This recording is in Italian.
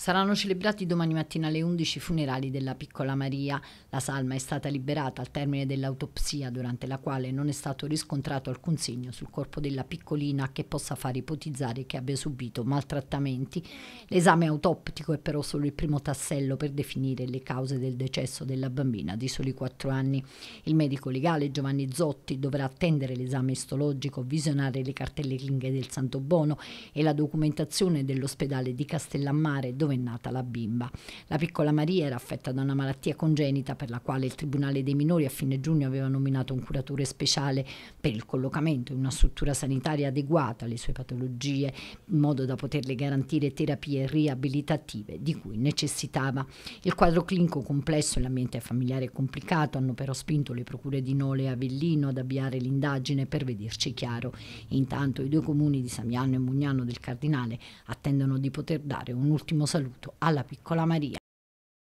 Saranno celebrati domani mattina alle 11 i funerali della piccola Maria. La salma è stata liberata al termine dell'autopsia durante la quale non è stato riscontrato alcun segno sul corpo della piccolina che possa far ipotizzare che abbia subito maltrattamenti. L'esame autoptico è però solo il primo tassello per definire le cause del decesso della bambina di soli 4 anni. Il medico legale Giovanni Zotti dovrà attendere l'esame istologico, visionare le cartelle cliniche del Santo Bono e la documentazione dell'ospedale di Castellammare dove dove è nata la bimba. La piccola Maria era affetta da una malattia congenita per la quale il Tribunale dei minori a fine giugno aveva nominato un curatore speciale per il collocamento in una struttura sanitaria adeguata alle sue patologie, in modo da poterle garantire terapie riabilitative di cui necessitava. Il quadro clinico complesso e l'ambiente familiare complicato hanno però spinto le procure di Nole e Avellino ad avviare l'indagine per vederci chiaro. Intanto i due comuni di Samiano e Mugnano del Cardinale attendono di poter dare un ultimo saluto saluto alla piccola Maria.